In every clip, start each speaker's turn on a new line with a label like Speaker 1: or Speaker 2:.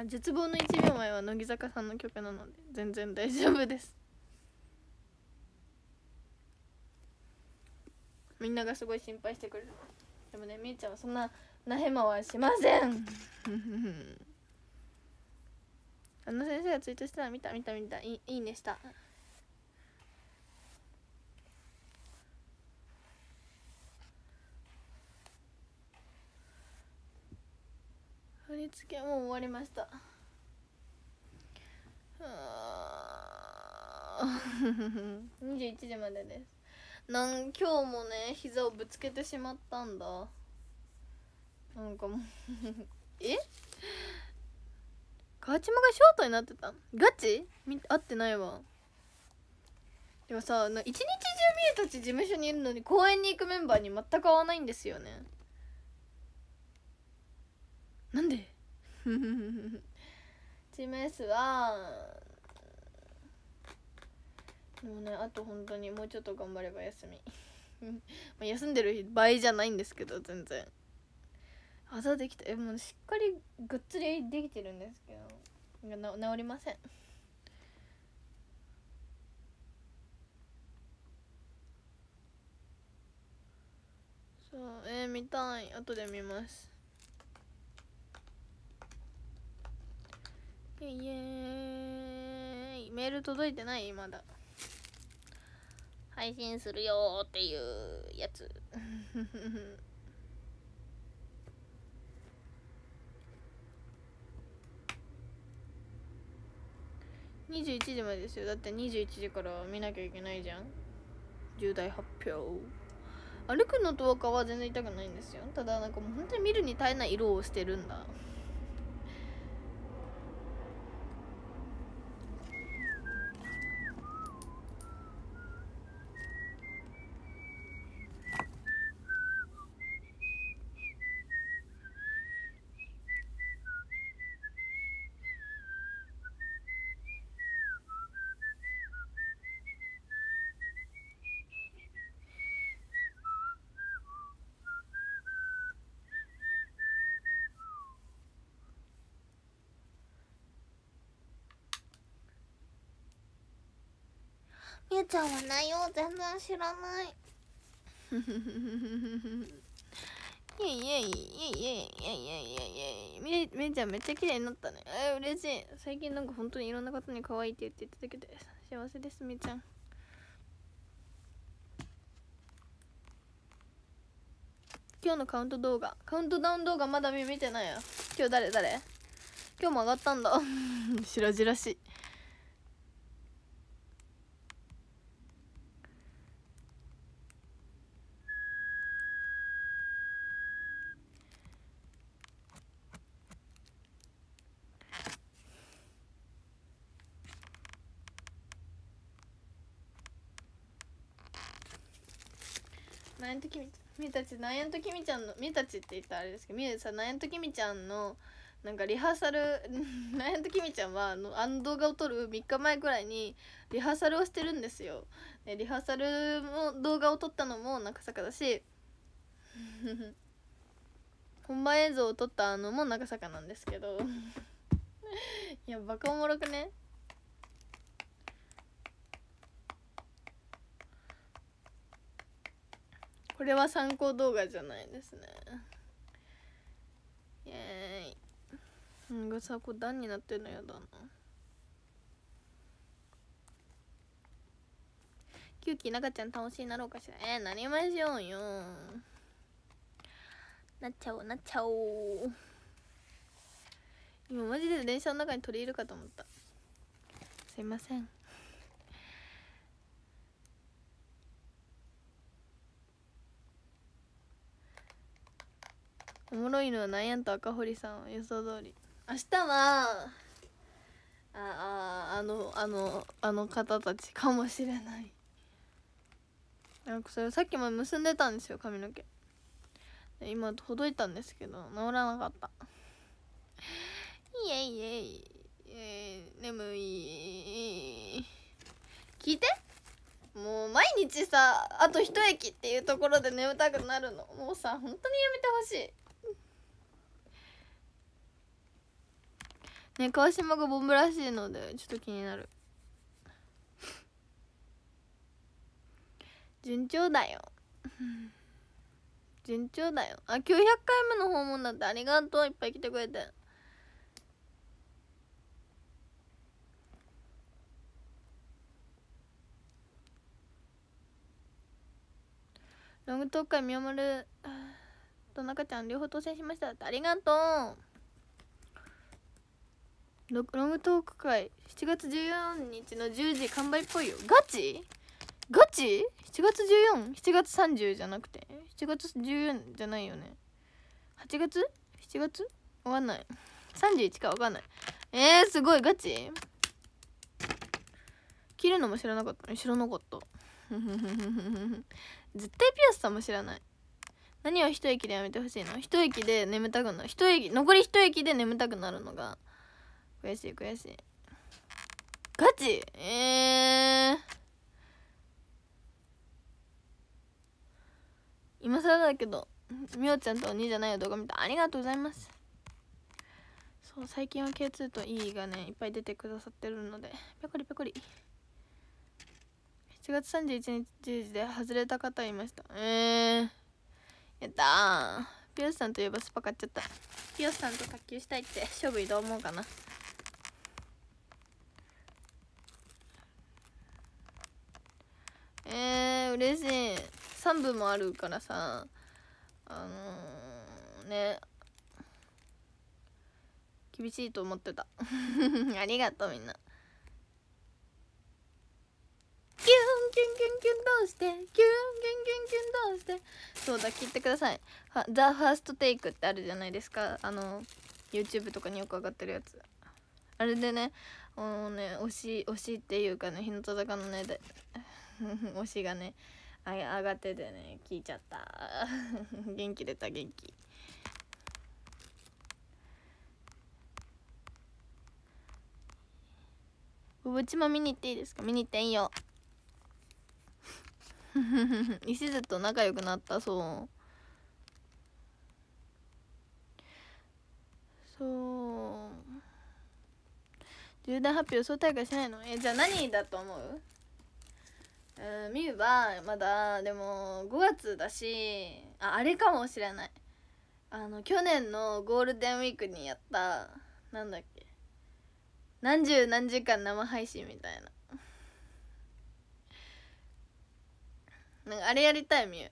Speaker 1: あ絶望の1秒前は乃木坂さんの曲なので全然大丈夫ですみんながすごい心配してくれるでもねみーちゃんはそんななへまはしません あの先生がツイートしたら見た見た見たいいいねしたり付けもう終わりました21時までですなん今日もね膝をぶつけてしまったんだなんかもうえガチマがショートになってたガチ合ってないわでもさ一日中みえたち事務所にいるのに公園に行くメンバーに全く合わないんですよねなんで チーム S はでもねあと本当にもうちょっと頑張れば休み まあ休んでる場合じゃないんですけど全然あざできたえもうしっかりぐっつりできてるんですけどな治りませんそうえー、見たい後で見ますイエーイメール届いてないまだ配信するよっていうやつ21 時までですよだって21時から見なきゃいけないじゃん重大発表歩くのとかは全然痛くないんですよただなんかもう本当に見るに耐えない色をしてるんだゆうちゃんは内容全然知らない いえいえいえいえいえいえいえいえいれみれちゃんめっちゃ綺麗になったねえー、嬉しい最近なんか本当にいろんな方に可愛いって言っていただけて幸せですみちゃん今日のカウント動画カウントダウン動画まだ見てないよ今日誰誰今日も上がったんだ白々しいみたちなんやんときみちゃんのみたちって言ったらあれですけどみゆさんなんやんときみちゃんのなんかリハーサル なんやんときみちゃんはあのあの動画を撮る3日前くらいにリハーサルをしてるんですよ、ね、リハーサルの動画を撮ったのも中坂だし 本番映像を撮ったのも長坂なんですけど いやバカおもろくねこれは参考動画じゃないですねイエーイうんがさこう段になってるのやだなキュなキー中ちゃん楽しいなろうかしらえー、なりましょうよなっちゃおうなっちゃおう今マジで電車の中に取入れるかと思ったすいませんおもろいのはなんやんと赤堀さん予想通り明日はあああのあのあの方たちかもしれないなんかそれさっきまで結んでたんですよ髪の毛今ほどいたんですけど治らなかったイエイイエイえ眠い聞いてもう毎日さあと一駅っていうところで眠たくなるのもうさ本当にやめてほしいね川島がボンブらしいのでちょっと気になる 順調だよ 順調だよあ900回目の訪問だってありがとういっぱい来てくれてロングトーク会見守ると中ちゃん両方当選しましたってありがとうログトーク会7月14日の10時完売っぽいよガチガチ ?7 月 14?7 月30じゃなくて7月14じゃないよね8月 ?7 月わかんない31かわかんないえー、すごいガチ切るのも知らなかった知らなかった 絶対ピアスさんも知らない何を一息でやめてほしいの一息で眠たくなる一息残り一息で眠たくなるのが悔しい悔しいガチえー、今更だけどみおちゃんと兄じゃないよ動画見たありがとうございますそう最近は K2 と E がねいっぱい出てくださってるのでこコリょコリ7月31日10時で外れた方いましたえー、やったピヨスさんといえばスパ買っちゃったピヨスさんと卓球したいって勝負どう思うかなえー、嬉しい3部もあるからさあのー、ね厳しいと思ってた ありがとうみんなキュンキュンキュンキュンどうしてキュンキュンキュンキュンどうしてそうだ聞いてください「ザ・ファーストテイクってあるじゃないですかあの YouTube とかによく上がってるやつあれでねあのね推し推しっていうかね日向坂のね 推しがねあ上がっててね聞いちゃった 元気出た元気うちも見に行っていいですか見に行っていいよ 石津と仲良くなったそうそう重大発表そう大会しないのえじゃあ何だと思ううんみゆはまだでも5月だしああれかもしれないあの去年のゴールデンウィークにやったなんだっけ何十何時間生配信みたいななんかあれやりたいみゆ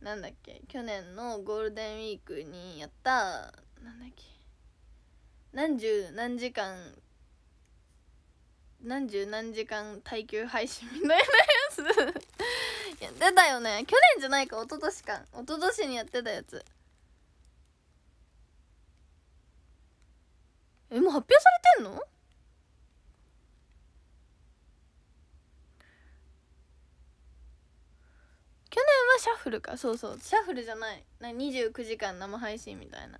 Speaker 1: なんだっけ去年のゴールデンウィークにやったなんだっけ何十何時間何十何時間耐久配信みたいなやつ やってたよね去年じゃないか一昨年か一昨年にやってたやつえもう発表されてんの去年はシャッフルかそうそうシャッフルじゃないな29時間生配信みたいな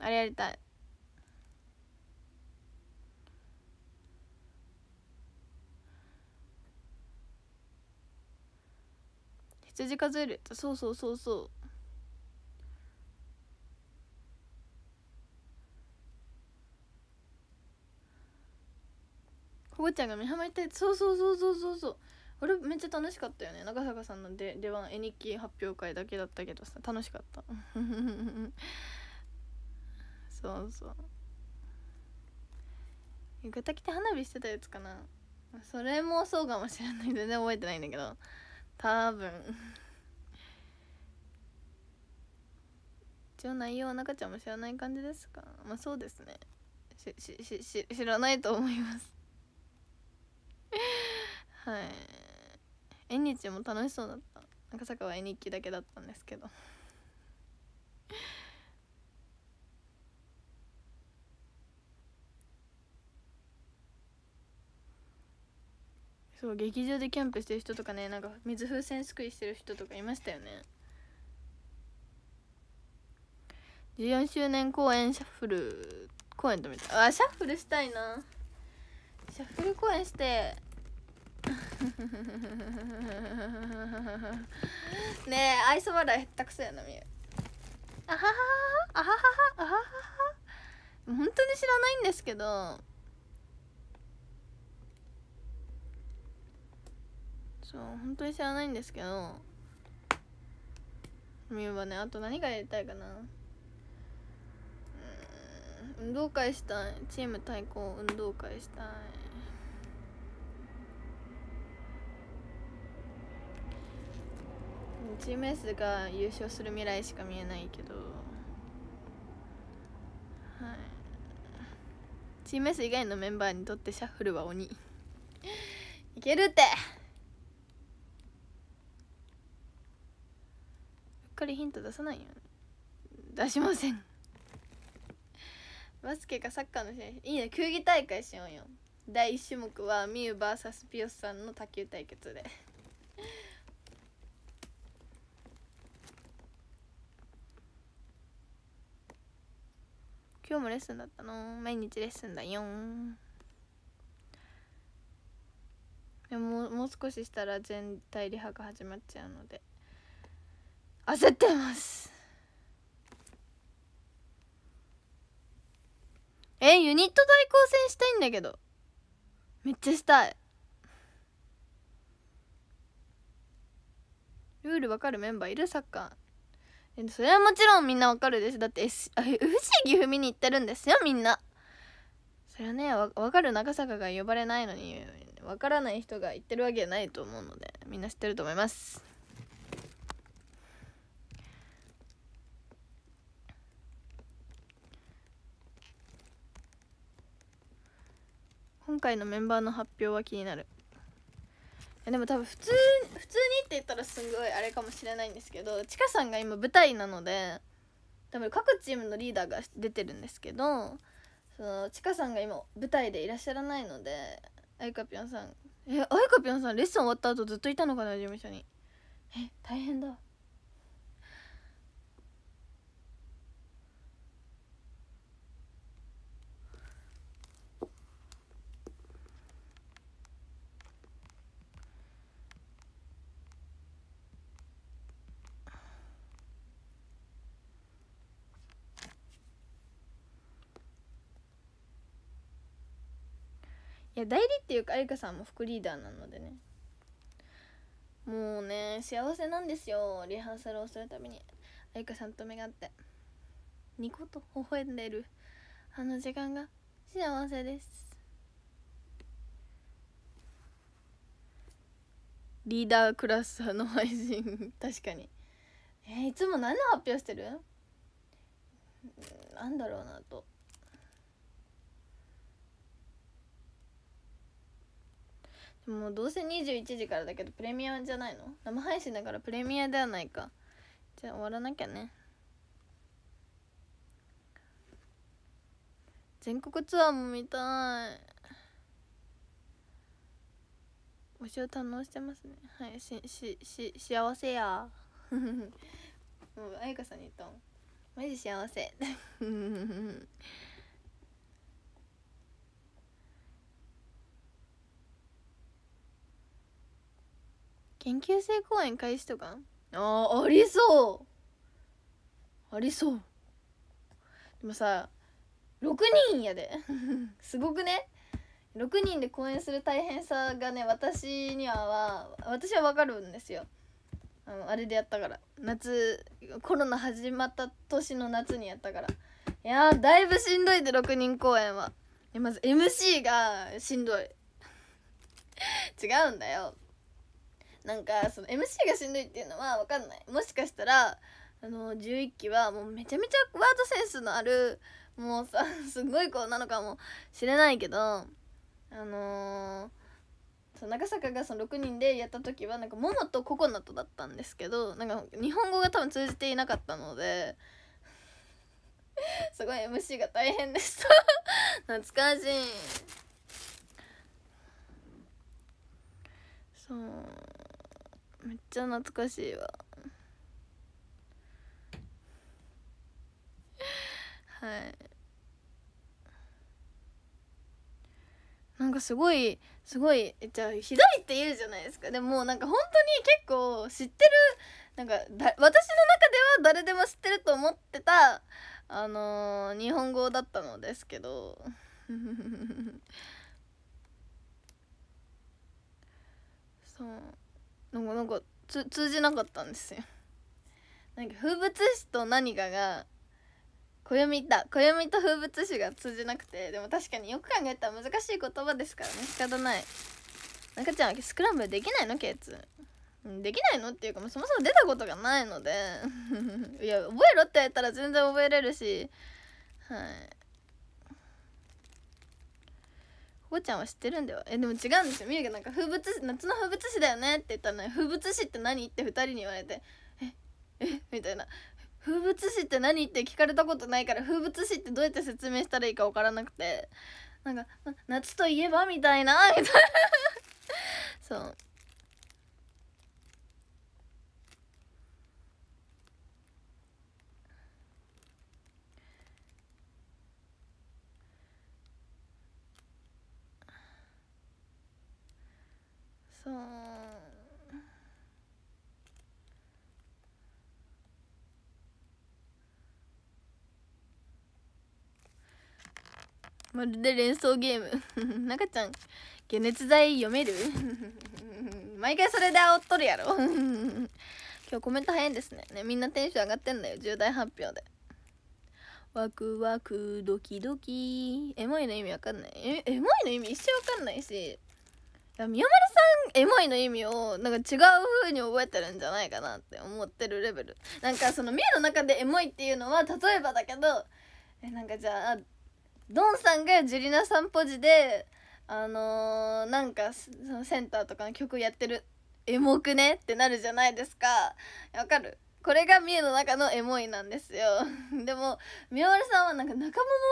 Speaker 1: あれやりたい羊数えるそうそうそうそうほごちゃんが美浜行たいそうそうそうそうそうそうあれめっちゃ楽しかったよね長坂さんの出出番絵日記発表会だけだったけどさ楽しかった そうそう浴衣着て花火してたやつかなそれもそうかもしれない全然覚えてないんだけど多分一応内容は中ちゃんも知らない感じですかまあそうですねししし知らないと思います はい縁日も楽しそうだった赤坂は絵日記だけだったんですけどそう劇場でキャンプしてる人とかねなんか水風船すくいしてる人とかいましたよね14周年公演シャッフル公演とみたあシャッフルしたいなシャッフル公演して ねえ愛想笑い下手くそやなみゆあははははあはははあははは本当に知らないんですけどそう本当に知らないんですけどみればねあと何がやりたいかなうん運動会したいチーム対抗運動会したいチーム S が優勝する未来しか見えないけどはいチーム S 以外のメンバーにとってシャッフルは鬼 いけるってかりヒント出さないよ、出しませんバスケかサッカーの試合いいね球技大会しようよ第一種目はみゆ VS ピオスさんの卓球対決で今日もレッスンだったの毎日レッスンだよでももう少ししたら全体リハが始まっちゃうので焦ってますえユニット対抗戦したいんだけどめっちゃしたいルールわかるメンバーいるサッカーそれはもちろんみんなわかるですだって、S、富士踏みに行ってるんですよみんなそれはねわ分かる長坂が呼ばれないのにわからない人が言ってるわけじゃないと思うのでみんな知ってると思います今回のメンバーの発表は気になるでも多分普通普通にって言ったらすごいあれかもしれないんですけどちかさんが今舞台なので多分各チームのリーダーが出てるんですけどそのちかさんが今舞台でいらっしゃらないのであゆかぴょんさんえあゆかぴょんさんレッスン終わった後ずっといたのかな事務所にえ大変だいや代理っていうか愛花さんも副リーダーなのでねもうね幸せなんですよリハーサルをするたびに愛花さんと目が合ってニコッと微笑んでるあの時間が幸せですリーダークラスの配信確かにえー、いつも何の発表してるなんだろうなともうどうせ21時からだけどプレミアじゃないの生配信だからプレミアではないかじゃあ終わらなきゃね全国ツアーも見たい推しを堪能してますねはいししし幸せや もうあ愛かさんに言ったんマジ幸せ 研究生公演開始とかあありそうありそうでもさ6人やで すごくね6人で公演する大変さがね私にはは私は分かるんですよあのあれでやったから夏コロナ始まった年の夏にやったからいやーだいぶしんどいで6人公演はまず MC がしんどい 違うんだよなんかその MC がしんどいっていうのは分かんないもしかしたらあの11期はもうめちゃめちゃワードセンスのあるもうさすごい子なのかもしれないけどあのー、長坂がその6人でやった時はなんかモモとココナットだったんですけどなんか日本語が多分通じていなかったのですごい MC が大変でした懐かしいそうめっちゃ懐かしいわはいなんかすごいすごいじゃあひどいって言うじゃないですかでもなんか本当に結構知ってるなんかだ私の中では誰でも知ってると思ってたあのー、日本語だったのですけど そうなんかなんかつ通じなかったんですよなんか風物詩と何かが暦だ暦と風物詩が通じなくてでも確かによく考えたら難しい言葉ですからね仕方ない中ちゃんスクランブルできないのケイツできないのっていうかもうそもそも出たことがないので いや覚えろって言ったら全然覚えれるしはいぼちゃんは知ってるんだよえでも違うんですよみゆがなんか風物詩夏の風物詩だよねって言ったのに風物詩って何って2人に言われてええみたいな風物詩って何って聞かれたことないから風物詩ってどうやって説明したらいいか分からなくてなんか夏といえばみたいなみたいな そうそうまるで連想ゲーム 中ちゃん解熱剤読める 毎回それで煽っとるやろ 今日コメント早いんですねねみんなテンション上がってんだよ重大発表でワクワクドキドキエモいの意味わかんないえエモいの意味一生わかんないし宮丸さんエモいの意味をなんか違う風に覚えてるんじゃないかなって思ってるレベルなんかそのミエの中でエモいっていうのは例えばだけどえなんかじゃあドンさんがジュリナさんポジであのー、なんかそのセンターとかの曲やってるエモくねってなるじゃないですかわかるこれがみゆの中のエモいなんですよ でもみおさんはなんか中もも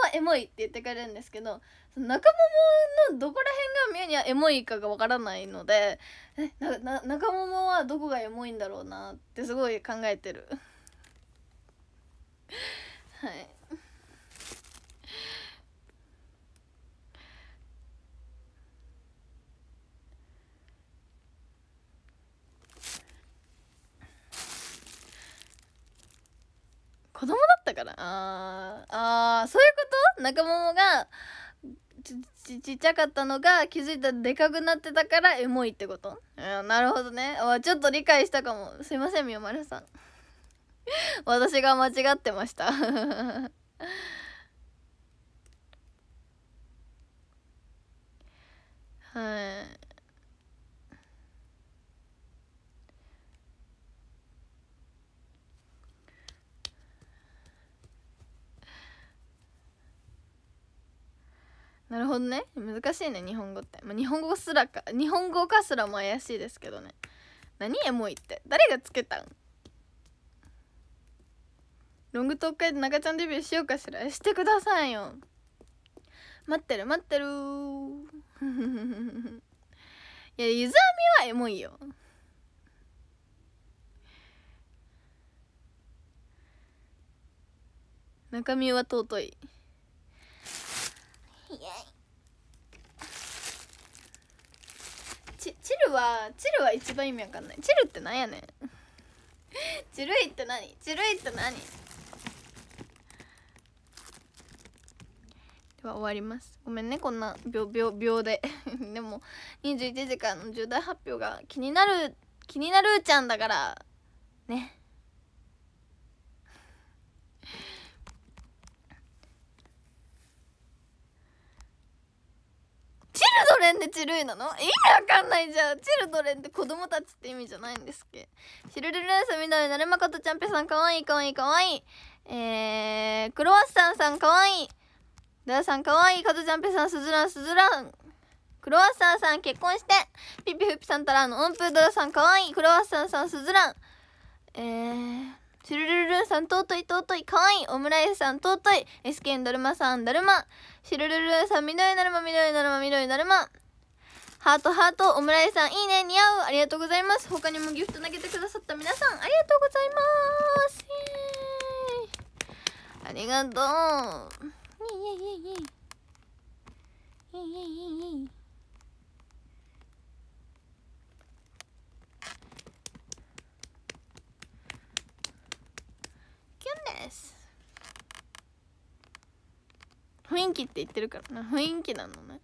Speaker 1: はエモいって言ってくれるんですけどその中もものどこら辺がみゆにはエモいかがわからないのでなな中ももはどこがエモいんだろうなってすごい考えてる はい子供だったからああそういうこと中ももがちちっちゃかったのが気づいたらでかくなってたからエモいってことなるほどねちょっと理解したかもすいませんみよまるさん 私が間違ってました はいなるほどね難しいね日本語って、まあ、日本語すらか日本語かすらも怪しいですけどね何エモいって誰がつけたんロングトークで中ちゃんデビューしようかしらしてくださいよ待ってる待ってる いやゆずあみはエモいよ中身は尊いちエイチルはチルは一番意味わかんないチルってなんやねん チルいって何チルいって何では終わりますごめんねこんな秒秒秒で でも21時間の重大発表が気になる気になるちゃんだからねンでチルイなの意味わかんないじゃんチルドレンって子供たちって意味じゃないんですっけシルルルースみなみなるまことちゃんぺさんかわいいかわいいかわいいえー、クロワッサンさんかわいいダーさんかわいいかとちゃんぺさんすずらんすずらんクロワッサンさん結婚してピピフピさんたらの音符ダーさんかわいいクロワッサンさんすずらんえーシルルルルンさん尊い尊いかわいいオムライスさん尊い SK ンだるまさんだるまシュルルルンさん緑だるま緑だるま緑だるまハートハートオムライスさんいいね似合うありがとうございます他にもギフト投げてくださった皆さんありがとうございますありがとうイエイエイエイイエイエイエイ雰囲気って言ってるからな雰囲気なのね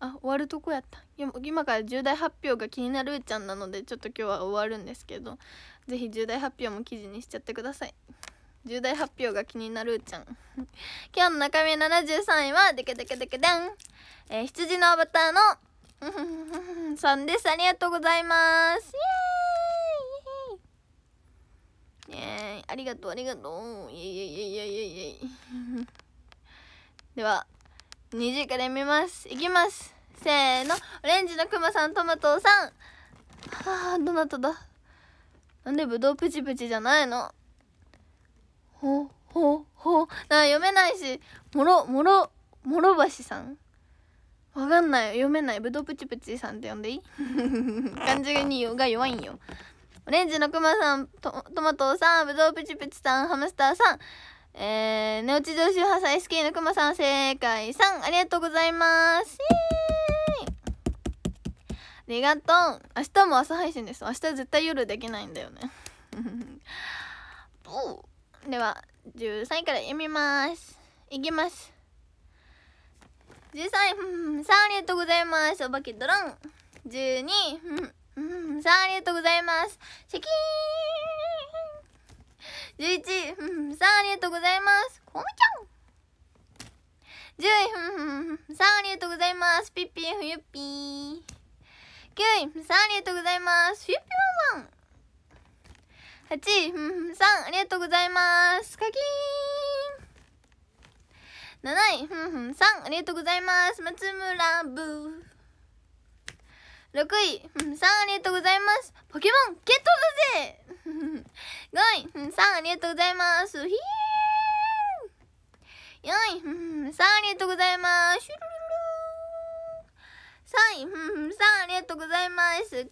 Speaker 1: あ終わるとこやった今から重大発表が気になるちゃんなのでちょっと今日は終わるんですけど是非重大発表も記事にしちゃってください重大発表が気になるちゃん 今日の中身73位はデけデけデけデン、えー、羊のアバターの さんですありがとうございますイエーイイエーイイーイありがとうありがとうイエイイいイイエいイイ では2時から見ますいきますせーのオレンジのクマさんトマトさんはあどなただなんでブドウプチプチじゃないのほほほな読めないしもろもろもろばしさんわかんない読めないブドウプチプチさんって呼んでいい漢字 にが弱いんよオレンジのクマさんトマトさんブドウプチプチさんハムスターさんえー、寝落ち上周波スキーのくまさん正解3ありがとうございますイエーイありがとう明日も朝配信です明日絶対夜できないんだよねでは13位から読みますいきます13位、うん、3ありがとうございますお化けドロン12位、うん、3ありがとうございますシャキーン11、位、ふんふんさん、ありがとうございます。こみちゃん !10 位、ふんふんふんさん、ありがとうございます。。かきーふゆっぴー。9位、さん、ありがとうございます。ふゆっぴーワンワン。8位、ふんふんさん、ありがとうございます。かきーん。7位、ふんふんさん、ありがとうございます。松村ブー。6位、うさんありがとうございますポケモンゲットだぜ5位、うん、さんありがとうございますひー4位、うさんありがとうございます3位、さんありがとうございますキー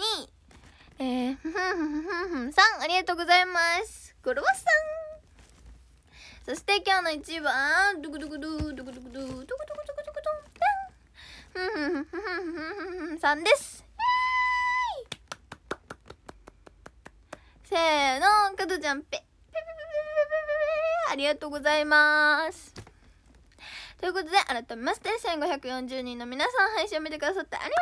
Speaker 1: 2位えー、んさんありがとうございますクロワッサンそして今日の位は、ドゥクドゥクドゥドゥクドゥクドゥドゥクドゥんんんんんさんですせーの加トちゃんペありがとうございますということで改めまして1540人の皆さん配信を見てくださってありがと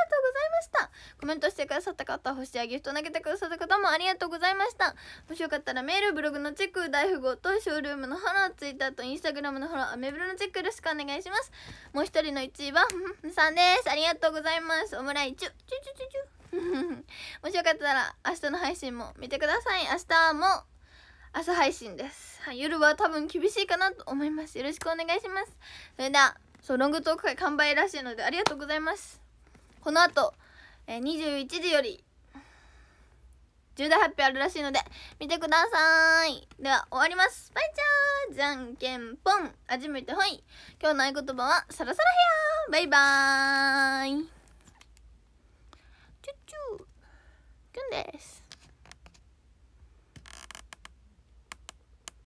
Speaker 1: うございましたコメントしてくださった方星やギフト投げてくださった方もありがとうございましたもしよかったらメールブログのチェック大富豪とショールームのフォローツイッターとインスタグラムのフォローアメブロのチェックよろしくお願いしますもう一人の1位はさんですありがとうございますオムライチュチュチュチュチュもしよかったら明日の配信も見てください明日も朝配信です、はい、夜は多分厳しいかなと思いますよろしくお願いしますそれではそうロングトーク会完売らしいのでありがとうございますこの後、え21時より重大発表あるらしいので見てくださいでは終わりますバイチャーじゃんけんぽん初めてほい今日の合言葉はサラサラヘアバイバーイチュッチュキュンです